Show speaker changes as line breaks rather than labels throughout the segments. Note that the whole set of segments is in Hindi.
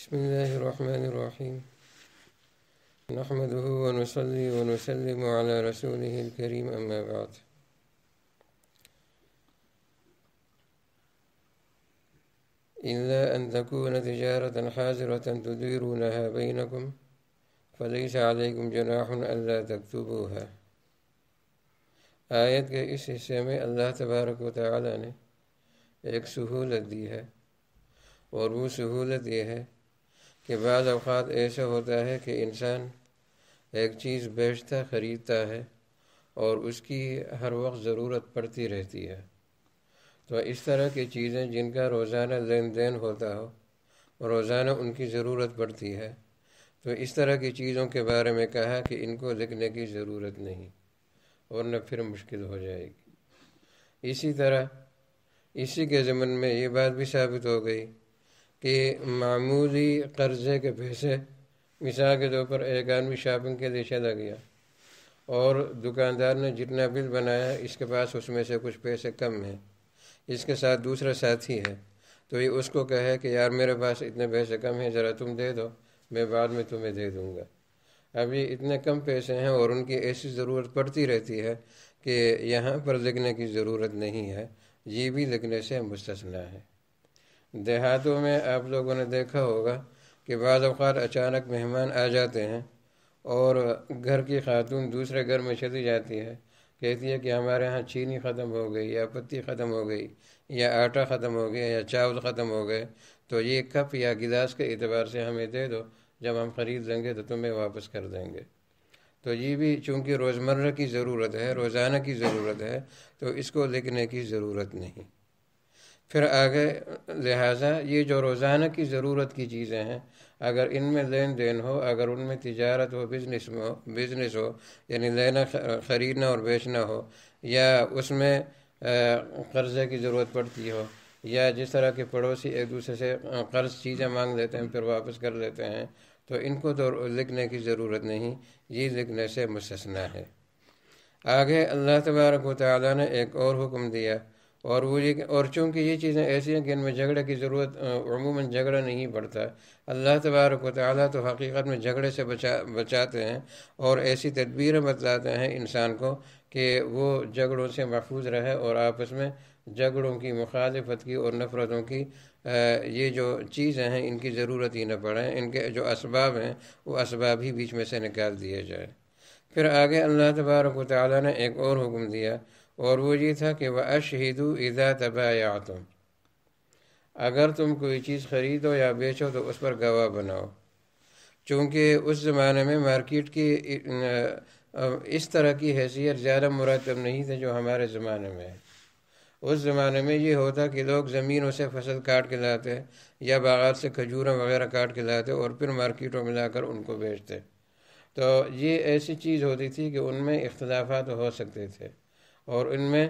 بسم الله الرحمن الرحيم نحمده ونصلي ونسلم على رسوله الكريم أما بعد إلا أن تكون تجارة حاضرة تديرونها بينكم فليس عليكم جناح ألا تكتبوها آية كيس السماء الله تبارك وتعالى نے ایک سہولت دی ہے اور وہ سہولت یہ ہے कि बाज़ अवत ऐसे होता है कि इंसान एक चीज़ बेचता ख़रीदता है और उसकी हर वक्त ज़रूरत पड़ती रहती है तो इस तरह की चीज़ें जिनका रोज़ाना लेन देन होता हो रोज़ाना उनकी ज़रूरत पड़ती है तो इस तरह की चीज़ों के बारे में कहा कि इनको लिखने की ज़रूरत नहीं और न फिर मुश्किल हो जाएगी इसी तरह इसी के ज़मन में ये बात भी साबित हो गई कि मामूली कर्ज़े के पैसे मिसाल के तौर पर एक आदमी शॉपिंग के लिए चला गया और दुकानदार ने जितना बिल बनाया इसके पास उसमें से कुछ पैसे कम हैं इसके साथ दूसरा साथी है तो ये उसको कहे कि यार मेरे पास इतने पैसे कम हैं ज़रा तुम दे दो मैं बाद में तुम्हें दे दूँगा अब ये इतने कम पैसे हैं और उनकी ऐसी ज़रूरत पड़ती रहती है कि यहाँ पर लिखने की ज़रूरत नहीं है ये भी लिखने से मुस्तना है देहातों में आप लोगों ने देखा होगा कि बाद अवत अचानक मेहमान आ जाते हैं और घर की खातून दूसरे घर में चली जाती है कहती है कि हमारे यहाँ चीनी ख़त्म हो गई या पत्ती ख़त्म हो गई या आटा ख़त्म हो गया या चावल ख़त्म हो गए तो ये कप या गिलास के अतबार से हमें दे दो जब हम ख़रीद लेंगे तो तुम्हें वापस कर देंगे तो ये भी चूँकि रोज़मर्रा की ज़रूरत है रोज़ाना की ज़रूरत है तो इसको लिखने की ज़रूरत नहीं फिर आगे लिहाजा ये जो रोज़ाना की ज़रूरत की चीज़ें हैं अगर इनमें लेन देन हो अगर उनमें तजारत हो बिज़नेस में हो बिज़नेस हो यानी लेना ख़रीदना और बेचना हो या उसमें कर्ज़े की ज़रूरत पड़ती हो या जिस तरह के पड़ोसी एक दूसरे से कर्ज़ चीज़ें मांग लेते हैं फिर वापस कर लेते हैं तो इनको तो लिखने की ज़रूरत नहीं ये लिखने से मुस्तना है आगे अल्लाह तबारक ने एक और हुक्म दिया और वो ये और चूँकि ये चीज़ें ऐसी हैं कि इनमें झगड़े की ज़रूरत अमूमा झगड़ा नहीं पड़ता अल्लाह तबारक वाली तो हकीकत में झगड़े से बचा बचाते हैं और ऐसी तदबीरें बतलाते हैं इंसान को कि वो झगड़ों से महफूज रहे और आपस में झगड़ों की मुखालफत की और नफ़रतों की ये जो चीज़ें हैं इनकी ज़रूरत ही न पड़े इनके जो इसबाब हैं वो इसबाब ही बीच में से निकाल दिए जाए फिर आगे अल्लाह तबारक ताली ने एक और हुक्म दिया और वो ये था कि वह अशहिदु इदा या तुम अगर तुम कोई चीज़ ख़रीदो या बेचो तो उस पर गवाह बनाओ चूँकि उस ज़माने में मार्केट की इस तरह की हैसियत ज़्यादा मुरतब नहीं थी जो हमारे ज़माने में है उस ज़माने में ये होता कि लोग ज़मीनों से फसल काट के लाते या बागार से खजूरें वगैरह काट के लाते और फिर मार्केटों में लाकर उनको बेचते तो ये ऐसी चीज़ होती थी कि उनमें इख्तलाफा तो हो सकते थे और उनमें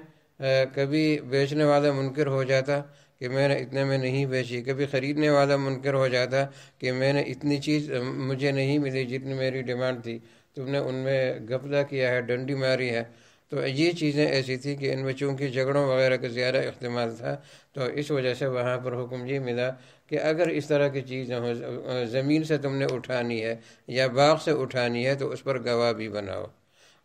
कभी बेचने वाला मुनकर हो जाता कि मैंने इतने में नहीं बेची कभी ख़रीदने वाला मुनकर हो जाता कि मैंने इतनी चीज़ मुझे नहीं मिली जितनी मेरी डिमांड थी तुमने उनमें गपला किया है डंडी मारी है तो ये चीज़ें ऐसी थी कि इनमें चूँकि झगड़ों वगैरह का ज़्यादा इस्तेमाल था तो इस वजह से वहाँ पर हुक्म ये मिला कि अगर इस तरह की चीज़ें हों ज़मीन से तुमने उठानी है या बाग से उठानी है तो उस पर गवाह भी बनाओ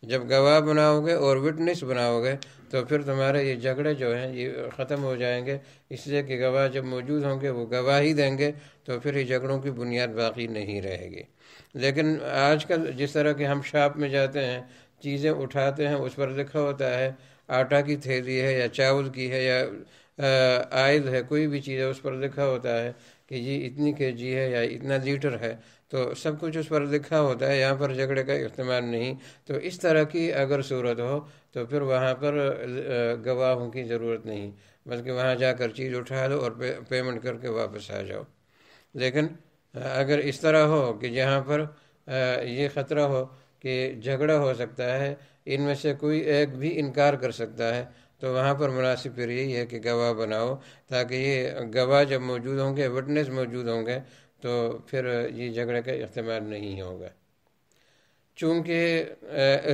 जब गवाह बनाओगे और विटनेस बनाओगे तो फिर तुम्हारे ये झगड़े जो हैं ये ख़त्म हो जाएंगे इसलिए कि गवाह जब मौजूद होंगे वो गवाही देंगे तो फिर ये झगड़ों की बुनियाद बाकी नहीं रहेगी लेकिन आजकल जिस तरह के हम शॉप में जाते हैं चीज़ें उठाते हैं उस पर लिखा होता है आटा की थैली है या चावल की है या आयल है कोई भी चीज़ है उस पर लिखा होता है कि ये इतनी के जी है या इतना लीटर है तो सब कुछ उस पर लिखा होता है यहाँ पर झगड़े का इस्तेमाल नहीं तो इस तरह की अगर सूरत हो तो फिर वहाँ पर गवाहों की ज़रूरत नहीं बल्कि वहाँ जाकर चीज़ उठा लो और पे, पेमेंट करके वापस आ जाओ लेकिन अगर इस तरह हो कि जहाँ पर ये ख़तरा हो कि झगड़ा हो सकता है इनमें से कोई एक भी इनकार कर सकता है तो वहाँ पर मुनासिब यही है कि गवाह बनाओ ताकि ये गवाह जब मौजूद होंगे विटनेस मौजूद होंगे तो फिर ये झगड़े का इस्तेमाल नहीं होगा चूँकि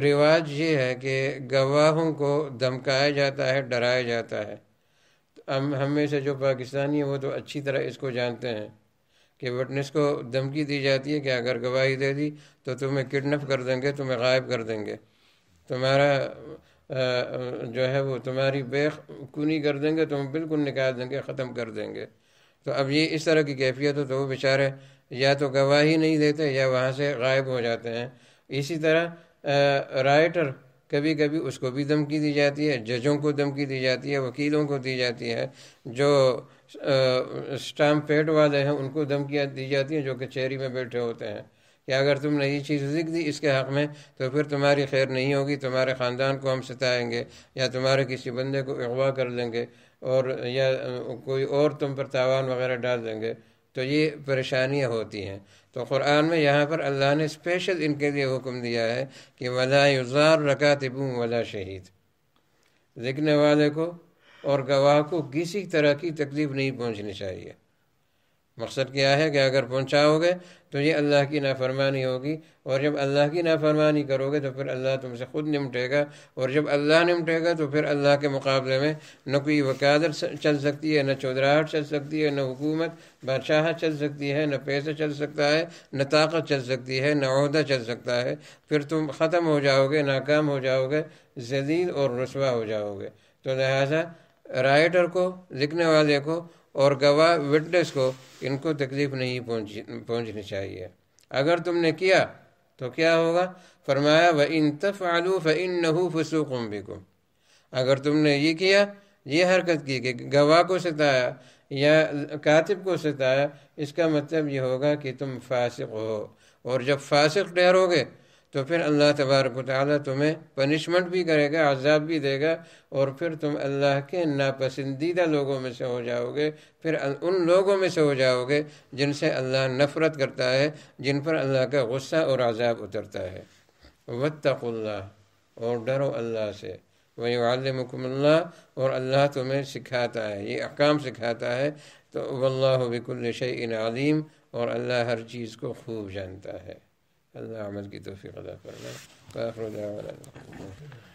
रिवाज ये है कि गवाहों को धमकाया जाता है डराया जाता है हम हम में से जो पाकिस्तानी है वो तो अच्छी तरह इसको जानते हैं कि विटनेस को धमकी दी जाती है कि अगर गवाही दे दी तो तुम्हें किडनैप कर देंगे तुम्हें गायब कर देंगे तुम्हारा जो है वो तुम्हारी कूनी कर देंगे तुम बिल्कुल निकाल देंगे ख़त्म कर देंगे तो अब ये इस तरह की कैफियत हो तो वो बेचारे या तो गवाही नहीं देते या वहाँ से गायब हो जाते हैं इसी तरह राइटर कभी कभी उसको भी धमकी दी जाती है जजों को धमकी दी जाती है वकीलों को दी जाती है जो स्टाम्प पेड वाले हैं उनको धमकियाँ दी जाती हैं जो कचहरी में बैठे होते हैं कि अगर तुमने ये चीज़ सीख दी इसके हक़ में तो फिर तुम्हारी खैर नहीं होगी तुम्हारे ख़ानदान को हम सताएंगे या तुम्हारे किसी बंदे को अगवा कर देंगे और या कोई और तुम पर तावान वगैरह डाल देंगे तो ये परेशानियाँ होती हैं तो कुरान में यहाँ पर अल्लाह ने स्पेशल इनके लिए हुक्म दिया है कि वला रका तिबू वजा शहीद लिखने वाले को और गवाह को किसी तरह की तकलीफ़ नहीं पहुँचनी चाहिए मकसद क्या है कि अगर पहुँचाओगे तो ये अल्लाह की नाफरमानी होगी और जब अल्लाह की नाफरमानी करोगे तो फिर अल्लाह तुमसे ख़ुद निमटेगा और जब अल्लाह निमटेगा तो फिर अल्लाह के मुकाबले में न कोई वकादत चल सकती है न चौधराहट चल सकती है न हुकूमत बादशाह चल सकती है न पैसा चल सकता है न ताकत चल सकती है न अहदा चल सकता है फिर तुम ख़त्म हो जाओगे नाकाम हो जाओगे जदीद और रसवा हो जाओगे तो लिहाजा राइटर को लिखने वाले को और गवाह विटनेस को इनको तकलीफ नहीं पहुँच पहुँचनी चाहिए अगर तुमने किया तो क्या होगा फरमाया व इन तफ़ आलू फ़ इन नहू फसूकुम को अगर तुमने ये किया ये हरकत की कि गवाह को सताया या कातिब को सताया इसका मतलब ये होगा कि तुम फासिक हो और जब फासिक ठहरोगे तो फिर अल्लाह तबारक ताली तुम्हें पनिशमेंट भी करेगा आज़ाब भी देगा और फिर तुम अल्लाह के नापसंदीदा लोगों में से हो जाओगे फिर उन लोगों में से हो जाओगे जिनसे अल्लाह नफ़रत करता है जिन पर अल्लाह का गुस्सा और आज़ाब उतरता है वत्तकुल्ला और डरो अल्लाह से वही वालमकमल्ला और अल्लाह तुम्हें सिखाता है ये अकाम सिखाता है तो वल्लाह बिकुल आलिम और अल्लाह हर चीज़ को खूब जानता है أعمل اجده في غدا وآخر دعوانا الحمد